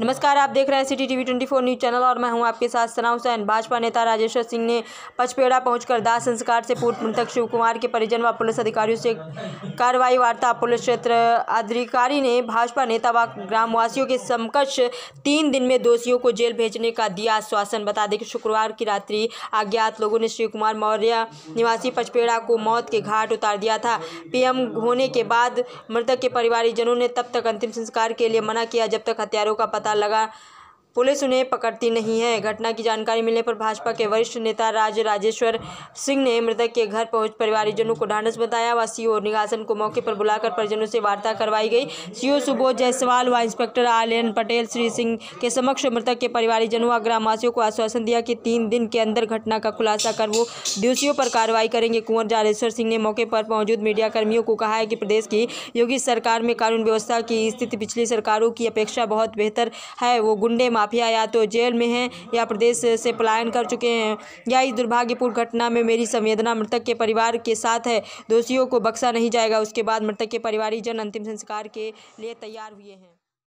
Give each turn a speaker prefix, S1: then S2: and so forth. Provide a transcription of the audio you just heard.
S1: नमस्कार आप देख रहे हैं City TV twenty four news channel और मैं हूं आपके साथ सना हुसैन भाजपा नेता राजेश्वर सिंह ने पचपेड़ा पहुंचकर दाह संस्कार से पूर्व मृतक शिव कुमार के परिजन व पुलिस अधिकारियों से कार्रवाई वार्ता पुलिस क्षेत्र अधिकारी ने भाजपा नेता व ग्रामवासियों के समकक्ष तीन दिन में दोषियों को जेल भेजने का दिया आश्वासन बता दें कि शुक्रवार की रात्रि अज्ञात लोगों ने शिव कुमार मौर्य निवासी पचपेड़ा को मौत के घाट उतार दिया था पीएम होने के बाद मृतक के परिवारजनों ने तब तक अंतिम संस्कार के लिए मना किया जब तक हत्यारों का पता लगा पुलिस उन्हें पकड़ती नहीं है घटना की जानकारी मिलने पर भाजपा के वरिष्ठ नेता राज राजेश्वर सिंह ने मृतक के घर पहुंच परिवारजनों को ढांढस बताया व सीओ निगासन को मौके पर बुलाकर परिजनों से वार्ता करवाई गई सीओ सुबोध जायसवाल व इंस्पेक्टर आलियन पटेल श्री सिंह के समक्ष मृतक के परिवारजनों व ग्रामवासियों को आश्वासन दिया कि तीन दिन के अंदर घटना का खुलासा कर वो दोषियों पर कार्रवाई करेंगे कुंवर जालेश्वर सिंह ने मौके पर मौजूद मीडियाकर्मियों को कहा है कि प्रदेश की योगी सरकार में कानून व्यवस्था की स्थिति पिछली सरकारों की अपेक्षा बहुत बेहतर है वो गुंडे माफिया या तो जेल में हैं या प्रदेश से पलायन कर चुके हैं या इस दुर्भाग्यपूर्ण घटना में मेरी संवेदना मृतक के परिवार के साथ है दोषियों को बख्शा नहीं जाएगा उसके बाद मृतक के जन अंतिम संस्कार के लिए तैयार हुए हैं